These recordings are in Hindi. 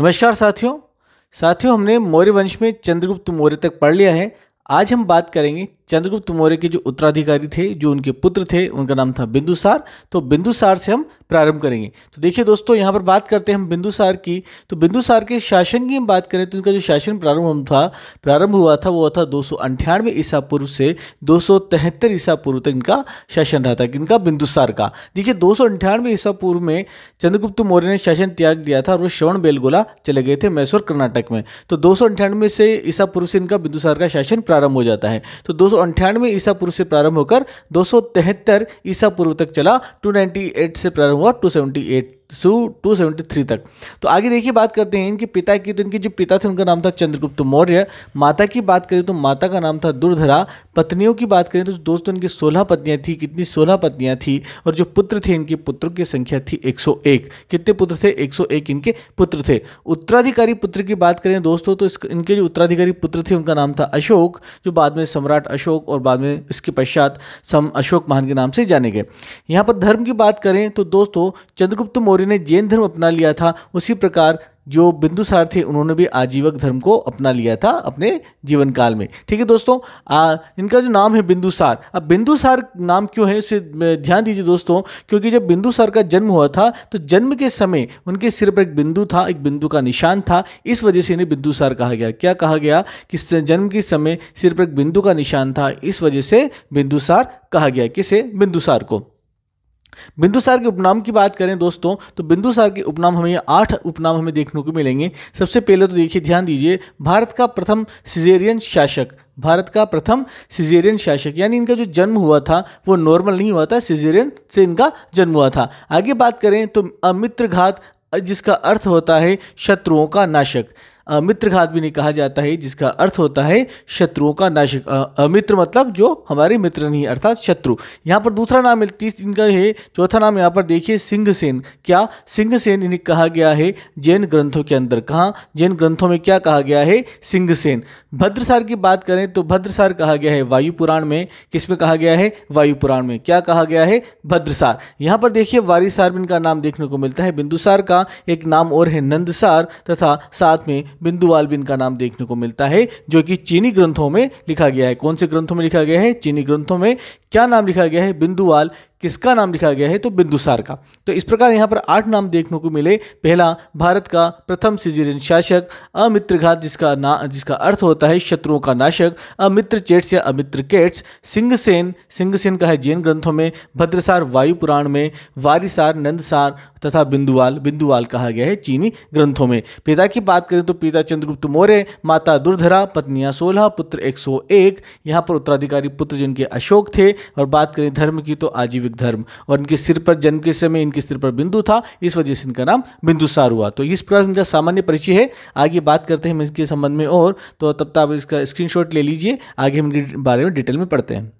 नमस्कार साथियों साथियों हमने मौर्य वंश में चंद्रगुप्त मौर्य तक पढ़ लिया है आज हम बात करेंगे चंद्रगुप्त मौर्य के जो उत्तराधिकारी थे जो उनके पुत्र थे उनका नाम था बिंदुसार तो बिंदुसार से हम प्रारंभ करेंगे तो देखिए दोस्तों यहाँ पर बात करते हैं हम बिंदुसार की तो बिंदुसार के शासन की हम बात करें तो उनका जो शासन प्रारंभ था प्रारंभ हुआ था वो था दो सौ अंठानवे ईसा पूर्व से दो सौ तिहत्तर ईसा पूर्व तक इनका शासन रहा था इनका बिंदुसार का देखिए दो सौ अंठानवे ईसा पूर्व में चंद्रगुप्त मौर्य ने शासन त्याग दिया था और वो श्रवण बेलगोला चले गए थे मैसूर कर्नाटक में तो दो सौ अंठानवे से ईसा पूर्व से इनका बिंदुसार का शासन प्रारंभ हो जाता है तो दो अंठानवे ईसा पूर्व से प्रारंभ होकर दो सौ तिहत्तर ईसा पूर्व तक चला 298 से प्रारंभ हुआ 278 टू टू सेवेंटी थ्री तक तो आगे देखिए बात करते हैं इनके पिता की तो इनके जो पिता थे उनका नाम था चंद्रगुप्त मौर्य माता की बात करें तो माता का नाम था दुर्धरा पत्नियों की बात करें तो दोस्तों इनकी सोलह पत्नियां थी कितनी सोलह पत्नियां थी और जो पुत्र थे इनके पुत्रों की संख्या थी एक सौ एक कितने पुत्र थे एक सौ एक इनके पुत्र थे उत्तराधिकारी पुत्र की बात करें दोस्तों तो इनके जो उत्तराधिकारी पुत्र थे उनका नाम था अशोक जो बाद में सम्राट अशोक और बाद में इसके पश्चात सम अशोक महान के नाम से जाने गए यहाँ पर धर्म की बात करें तो दोस्तों चंद्रगुप्त मौर्य मौर्य ने जैन धर्म अपना लिया था उसी प्रकार जो बिंदुसार थे उन्होंने भी आजीवक धर्म को अपना लिया था अपने जीवन काल में ठीक है दोस्तों आ, इनका जो नाम है बिंदुसार अब बिंदुसार नाम क्यों है इसे ध्यान दीजिए दोस्तों क्योंकि जब बिंदुसार का जन्म हुआ था तो जन्म के समय उनके सिर पर एक बिंदु था एक बिंदु का निशान था इस वजह से इन्हें बिंदुसार कहा गया क्या कहा गया कि जन्म के समय सिर पर एक बिंदु का निशान था इस वजह से बिंदुसार कहा गया किसे बिंदुसार को बिंदुसार के उपनाम की बात करें दोस्तों तो बिंदुसार के उपनाम हमें आठ उपनाम हमें देखने को मिलेंगे सबसे पहले तो देखिए ध्यान दीजिए भारत का प्रथम सिजेरियन शासक भारत का प्रथम सिजेरियन शासक यानी इनका जो जन्म हुआ था वो नॉर्मल नहीं हुआ था सिजेरियन से इनका जन्म हुआ था आगे बात करें तो अमित्रघात जिसका अर्थ होता है शत्रुओं का नाशक मित्रघात भी नहीं कहा जाता है जिसका अर्थ होता है शत्रुओं का नाशिक मित्र मतलब जो हमारे मित्र नहीं अर्थात शत्रु यहाँ पर दूसरा नाम तीस इनका है चौथा नाम यहाँ पर देखिए सिंहसेन क्या सिंहसेन इन्हें कहा गया है जैन ग्रंथों के अंदर कहाँ जैन ग्रंथों में क्या कहा गया है सिंहसेन भद्रसार की बात करें तो भद्रसार कहा गया है वायु पुराण में किसमें कहा गया है वायु पुराण में क्या कहा गया है भद्रसार यहाँ पर देखिए वारिसार इनका नाम देखने को मिलता है बिंदुसार का एक नाम और है नंदसार तथा साथ में बिंदु आलबिन का नाम देखने को मिलता है जो कि चीनी ग्रंथों में लिखा गया है कौन से ग्रंथों में लिखा गया है चीनी ग्रंथों में क्या नाम लिखा गया है बिंदुवाल किसका नाम लिखा गया है तो बिंदुसार का तो इस प्रकार यहाँ पर आठ नाम देखने को मिले पहला भारत का प्रथम सिजीरियन शासक अमित्रघात जिसका ना जिसका अर्थ होता है शत्रुओं का नाशक अमित्र चेट्स या अमित्र केट्स सिंहसेन सिंहसेन का है जैन ग्रंथों में भद्रसार वायु पुराण में वारिसार नंदसार तथा बिंदुवाल बिंदुवाल कहा गया है चीनी ग्रंथों में पिता की बात करें तो पिता चंद्रगुप्त मौर्य माता दुर्धरा पत्नियां सोलह पुत्र एक सौ एक यहाँ पर उत्तराधिकारी पुत्र जिनके अशोक थे और बात करें धर्म की तो आजीविक वैदिक धर्म और इनके सिर पर जन्म के समय इनके सिर पर बिंदु था इस वजह से इनका नाम बिंदुसार हुआ तो इस प्रकार इनका सामान्य परिचय है आगे बात करते हैं हम इसके संबंध में और तो तब तक आप इसका स्क्रीनशॉट ले लीजिए आगे हम इनके बारे में डिटेल में पढ़ते हैं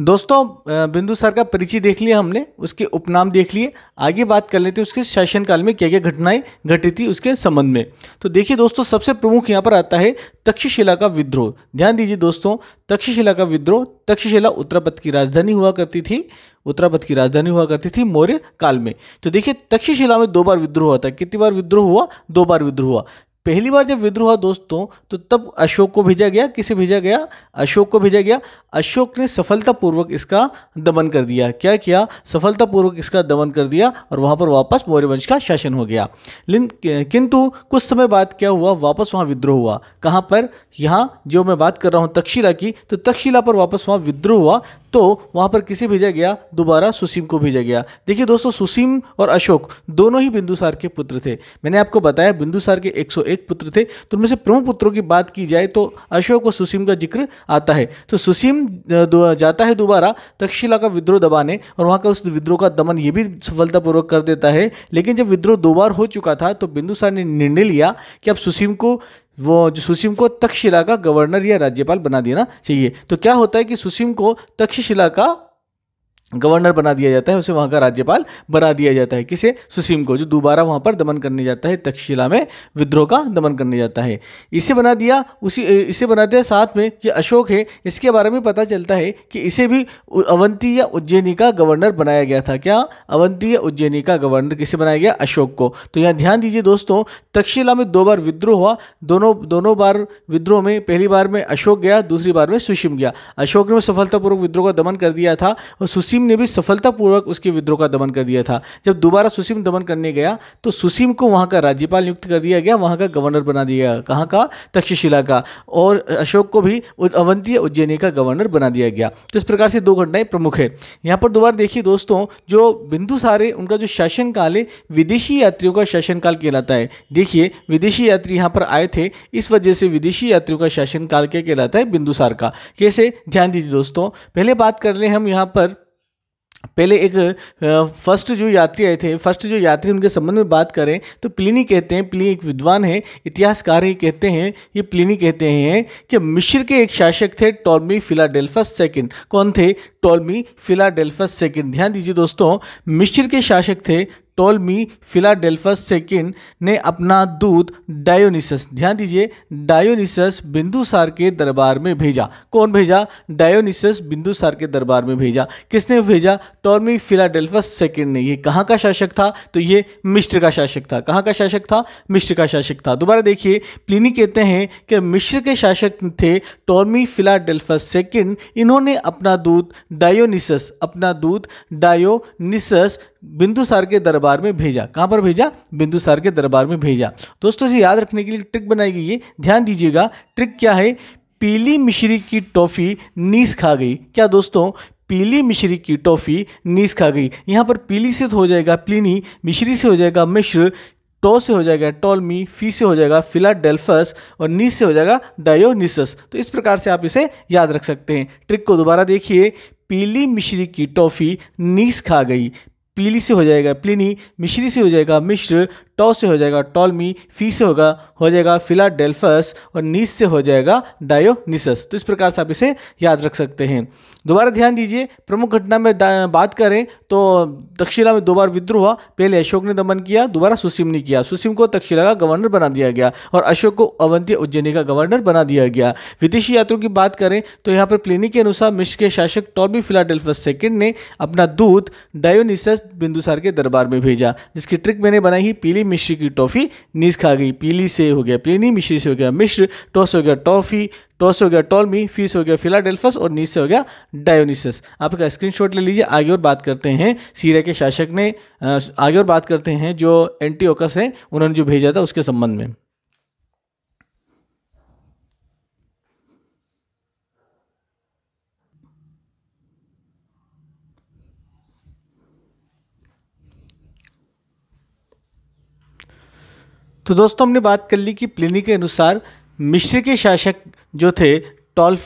दोस्तों बिंदु सर का परिचय देख लिया हमने उसके उपनाम देख लिए आगे बात कर लेते हैं उसके शासनकाल में क्या क्या घटनाएं घटी थी उसके संबंध में तो देखिए दोस्तों सबसे प्रमुख यहाँ पर आता है तक्षशिला का विद्रोह ध्यान दीजिए दोस्तों तक्षशिला का विद्रोह तक्षशिला उत्तरापथ की राजधानी हुआ करती थी उत्तरापथ की राजधानी हुआ करती थी मौर्य काल में तो देखिए तक्षशिला में दो बार विद्रोह हुआ था कितनी बार विद्रोह हुआ दो बार विद्रोह हुआ पहली बार जब विद्रोह हुआ दोस्तों तो तब अशोक को भेजा गया किसे भेजा गया अशोक को भेजा गया अशोक ने सफलतापूर्वक इसका दमन कर दिया क्या किया सफलतापूर्वक इसका दमन कर दिया और वहाँ पर वापस मौर्यवंश का शासन हो गया किंतु कुछ समय बाद क्या हुआ वापस वहाँ विद्रोह हुआ कहाँ पर यहाँ जो मैं बात कर रहा हूँ तक्षशिला की तो तक्षशिला पर वापस वहाँ विद्रोह हुआ तो वहाँ पर किसे भेजा गया दोबारा सुसीम को भेजा गया देखिए दोस्तों सुसीम और अशोक दोनों ही बिंदुसार के पुत्र थे मैंने आपको बताया बिंदुसार के एक एक पुत्र थे तो उनमें से प्रमुख पुत्रों की बात की जाए तो अशोक और सुसीम का जिक्र आता है तो सुसीम जाता है दोबारा तक्षशिला का विद्रोह दबाने और वहाँ का उस विद्रोह का दमन ये भी सफलतापूर्वक कर देता है लेकिन जब विद्रोह दो बार हो चुका था तो बिंदुसार ने निर्णय लिया कि अब सुसीम को वो जो सुसीम को तक्षशिला का गवर्नर या राज्यपाल बना देना चाहिए तो क्या होता है कि सुसीम को तक्षशिला का गवर्नर बना दिया जाता है उसे वहाँ का राज्यपाल बना दिया जाता है किसे सुसीम को जो दोबारा वहाँ पर दमन करने जाता है तक्षशिला में विद्रोह का दमन करने जाता है इसे बना दिया उसी इसे बना दिया साथ में ये अशोक है इसके बारे में पता चलता है कि इसे भी अवंती या उज्जैनी का गवर्नर बनाया गया था क्या अवंती या उज्जैनी का गवर्नर किसे बनाया गया अशोक को तो यहाँ ध्यान दीजिए दोस्तों तक्षशिला में दो बार विद्रोह हुआ दोनों दोनों बार विद्रोह में पहली बार में अशोक गया दूसरी बार में सुसीम गया अशोक ने सफलतापूर्वक विद्रोह का दमन कर दिया था और सुसीम ने भी सफलतापूर्वक उसके विद्रोह का दमन कर दिया था जब दोबारा सुसीम दमन करने गया तो सुसीम को वहाँ का राज्यपाल नियुक्त कर दिया गया वहाँ का गवर्नर बना दिया गया कहाँ का तक्षशिला का और अशोक को भी अवंती उज्जैनी का गवर्नर बना दिया गया तो इस प्रकार से दो घटनाएं प्रमुख है यहाँ पर दोबारा देखिए दोस्तों जो बिंदु सारे उनका जो शासनकाल है विदेशी यात्रियों का शासनकाल कहलाता है देखिए विदेशी यात्री यहाँ पर आए थे इस वजह से विदेशी यात्रियों का शासनकाल क्या कहलाता है बिंदुसार का कैसे ध्यान दीजिए दोस्तों पहले बात कर लें हम यहाँ पर पहले एक फर्स्ट जो यात्री आए थे फर्स्ट जो यात्री उनके संबंध में बात करें तो प्लिनी कहते हैं प्लिनी एक विद्वान है इतिहासकार ही कहते हैं ये प्लिनी कहते हैं कि मिश्र के एक शासक थे टॉलमी फिलाडेल्फस सेकंड कौन थे टॉलमी फिलाडेल्फस सेकंड ध्यान दीजिए दोस्तों मिश्र के शासक थे टोलमी फिलाडेल्फस सेकेंड ने अपना दूत डायोनिसस ध्यान दीजिए डायोनिसस बिंदुसार के दरबार में भेजा कौन भेजा डायोनिसस बिंदुसार के दरबार में भेजा किसने भेजा टोलमी फिलाडेल्फस सेकेंड ने ये कहाँ का शासक था तो ये मिश्र का शासक था कहाँ का शासक था मिश्र का शासक था दोबारा देखिए प्लिनी कहते हैं कि मिश्र के शासक थे टोलमी फिलाडेल्फस सेकेंड इन्होंने अपना दूत डायोनिसस अपना दूत डायोनिसस बिंदुसार के दरबार में भेजा कहाँ पर भेजा बिंदुसार के दरबार में भेजा दोस्तों इसे याद रखने के लिए ट्रिक बनाई गई है ध्यान दीजिएगा ट्रिक क्या है पीली मिश्री की टॉफ़ी नीस खा गई क्या दोस्तों पीली मिश्री की टॉफ़ी नीस खा गई यहाँ पर पीली से तो हो जाएगा प्लीनी मिश्री से हो जाएगा मिश्र टो से हो जाएगा टोलमी फी से हो जाएगा फिलाडेल्फस और नीस से हो जाएगा डायोनिसस तो इस प्रकार से आप इसे याद रख सकते हैं ट्रिक को दोबारा देखिए पीली मिश्री की टॉफ़ी नीस खा गई पीली से हो जाएगा प्लिनी मिश्री से हो जाएगा मिश्र टॉ से हो जाएगा टॉलमी फी से होगा हो जाएगा फिलाडेल्फस और नीस से हो जाएगा डायोनिसस तो इस प्रकार से आप इसे याद रख सकते हैं दोबारा ध्यान दीजिए प्रमुख घटना में बात करें तो तक्षशिला में दो बार विद्रोह हुआ पहले अशोक ने दमन किया दोबारा सुसिम ने किया सुसिम को तक्षशिला का गवर्नर बना दिया गया और अशोक को अवंती उज्जैनी का गवर्नर बना दिया गया विदेशी यात्रियों की बात करें तो यहाँ पर प्लेनी के अनुसार मिश्र के शासक टॉलमी फिलाडेल्फस सेकेंड ने अपना दूत डायोनिसस बिंदुसार के दरबार में भेजा जिसकी ट्रिक मैंने बनाई ही पीली प्लेनी मिश्र की टॉफ़ी नीज खा गई पीली से हो गया प्लेनी मिश्री से हो गया मिश्र टॉस हो गया टॉफ़ी टॉस हो गया टॉलमी फीस हो गया फिलाडेल्फस और नीस से हो गया डायोनिसस आपका इसका स्क्रीनशॉट ले लीजिए आगे और बात करते हैं सीरिया के शासक ने आगे और बात करते हैं जो एंटीओकस हैं उन्होंने जो भेजा था उसके संबंध में तो दोस्तों हमने बात कर ली कि प्लिनी के अनुसार मिश्र के शासक जो थे टॉल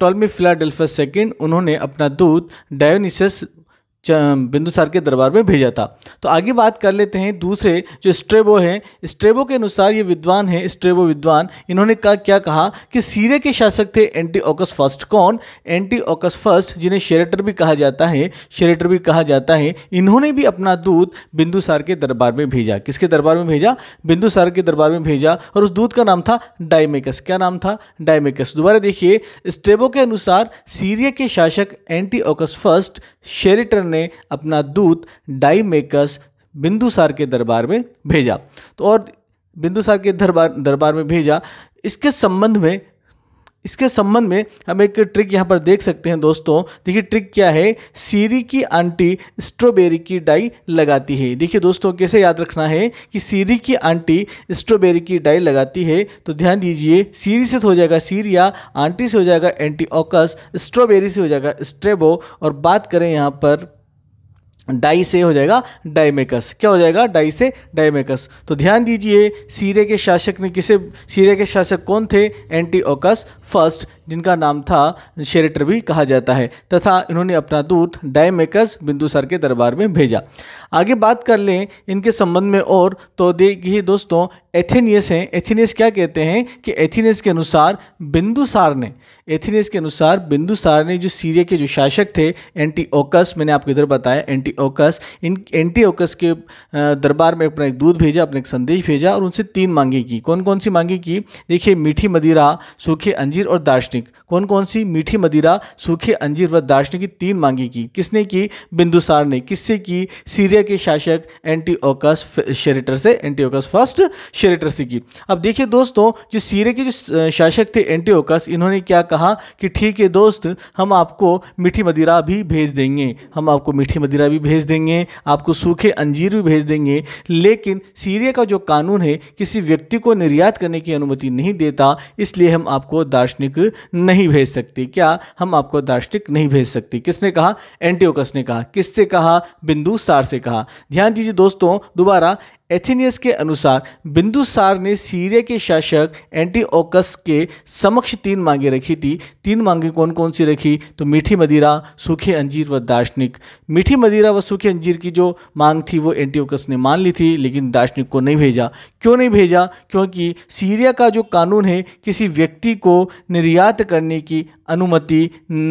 टॉलमी फिलाडेल्फस सेकेंड उन्होंने अपना दूत डायोनिसस बिंदुसार के दरबार में भेजा था तो आगे बात कर लेते हैं दूसरे जो स्ट्रेबो हैं स्ट्रेबो के अनुसार ये विद्वान हैं स्ट्रेबो विद्वान इन्होंने का, क्या कहा कि सीरे के शासक थे एंटी ऑकस फर्स्ट कौन एंटी ऑकस फर्स्ट जिन्हें शेरेटर भी कहा जाता है शेरेटर भी कहा जाता है इन्होंने भी अपना दूध बिंदुसार के दरबार में भेजा किसके दरबार में भेजा बिंदुसार के दरबार में भेजा और उस दूध का नाम था डायमेकस क्या नाम था डायमेकस दोबारा देखिए स्ट्रेबो के अनुसार सीरिया के शासक एंटी ऑकस फर्स्ट शेरेटर ने अपना दूत डाई मेकस बिंदुसार के दरबार में भेजा तो और बिंदुसार के दरबार दरबार में भेजा इसके संबंध में इसके संबंध में हम एक ट्रिक यहाँ पर देख सकते हैं दोस्तों देखिए ट्रिक क्या है सीरी की आंटी स्ट्रॉबेरी की डाई लगाती है देखिए दोस्तों कैसे याद रखना है कि सीरी की आंटी स्ट्रॉबेरी की डाई लगाती है तो ध्यान दीजिए सीरी से तो हो जाएगा सीरिया आंटी से हो जाएगा एंटी ऑकस स्ट्रॉबेरी से हो जाएगा स्ट्रेबो और बात करें यहाँ पर डाई से हो जाएगा डाइमेकस क्या हो जाएगा डाई से डाइमेकस तो ध्यान दीजिए सीरे के शासक ने किसे सीरे के शासक कौन थे ओकस फर्स्ट जिनका नाम था शेरेटर भी कहा जाता है तथा इन्होंने अपना दूत डायमेकस बिंदुसार के दरबार में भेजा आगे बात कर लें इनके संबंध में और तो देखिए दोस्तों एथेनियस हैं एथेनियस क्या कहते हैं कि एथेनियस के अनुसार बिंदुसार ने एथेनियस के अनुसार बिंदुसार ने जो सीरिया के जो शासक थे एंटीओकस मैंने आपको इधर बताया एंटीओकस इन एंटीओकस के दरबार में अपना एक दूध भेजा अपना एक संदेश भेजा और उनसे तीन मांगे की कौन कौन सी मांगे की देखिए मीठी मदिरा सूखे अंजीर और दार्शनिक दार्शनिक कौन कौन सी मीठी मदिरा सूखे अंजीर व दार्शनिक की तीन मांगी की किसने की बिंदुसार ने किससे की सीरिया के शासक एंटीओकस शेरेटर से एंटीओकस फर्स्ट शेरेटर से की अब देखिए दोस्तों जो सीरिया के जो शासक थे एंटीओकस इन्होंने क्या कहा कि ठीक है दोस्त हम आपको मीठी मदिरा भी भेज देंगे हम आपको मीठी मदिरा भी भेज देंगे आपको सूखे अंजीर भी भेज देंगे लेकिन सीरिया का जो कानून है किसी व्यक्ति को निर्यात करने की अनुमति नहीं देता इसलिए हम आपको दार्शनिक नहीं भेज सकती क्या हम आपको दार्शनिक नहीं भेज सकती किसने कहा एंटीओकस ने कहा किससे कहा बिंदु सार से कहा ध्यान दीजिए दोस्तों दोबारा एथेनियस के अनुसार बिंदुसार ने सीरिया के शासक एंटीओकस के समक्ष तीन मांगे रखी थी तीन मांगे कौन कौन सी रखी तो मीठी मदिरा सूखे अंजीर व दार्शनिक मीठी मदिरा व सूखे अंजीर की जो मांग थी वो एंटीओकस ने मान ली थी लेकिन दार्शनिक को नहीं भेजा क्यों नहीं भेजा क्योंकि सीरिया का जो कानून है किसी व्यक्ति को निर्यात करने की अनुमति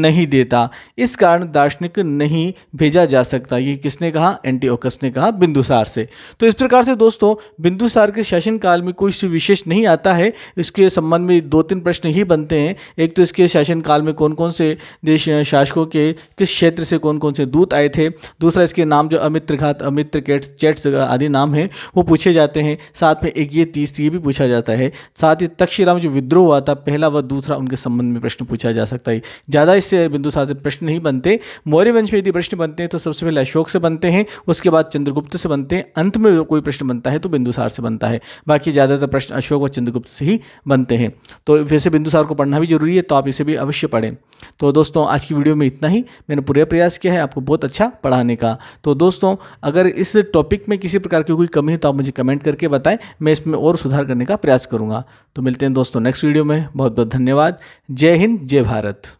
नहीं देता इस कारण दार्शनिक नहीं भेजा जा सकता ये किसने कहा एंटीओकस ने कहा बिंदुसार से तो इस प्रकार से दोस्तों बिंदुसार के शासनकाल में कोई विशेष नहीं आता है इसके संबंध में दो तीन प्रश्न ही बनते हैं एक तो इसके शासनकाल में कौन कौन से देश शासकों के किस क्षेत्र से कौन कौन से दूत आए थे दूसरा इसके नाम जो अमित्र घात अमित्र केट्स चेट्स आदि नाम है वो पूछे जाते हैं साथ में एक ये तीस ये भी पूछा जाता है साथ ही तक्षशिला में जो विद्रोह हुआ था पहला व दूसरा उनके संबंध में प्रश्न पूछा जाता सकता है ज़्यादा इससे बिंदु साथ प्रश्न नहीं बनते मौर्य वंश में यदि प्रश्न बनते हैं तो सबसे पहले अशोक से बनते हैं उसके बाद चंद्रगुप्त से बनते हैं अंत में कोई प्रश्न बनता है तो बिंदुसार से बनता है बाकी ज़्यादातर प्रश्न अशोक और चंद्रगुप्त से ही बनते हैं तो वैसे बिंदुसार को पढ़ना भी जरूरी है तो आप इसे भी अवश्य पढ़ें तो दोस्तों आज की वीडियो में इतना ही मैंने पूरा प्रयास किया है आपको बहुत अच्छा पढ़ाने का तो दोस्तों अगर इस टॉपिक में किसी प्रकार की कोई कमी है तो आप मुझे कमेंट करके बताएं मैं इसमें और सुधार करने का प्रयास करूंगा तो मिलते हैं दोस्तों नेक्स्ट वीडियो में बहुत बहुत धन्यवाद जय हिंद जय भारत भारत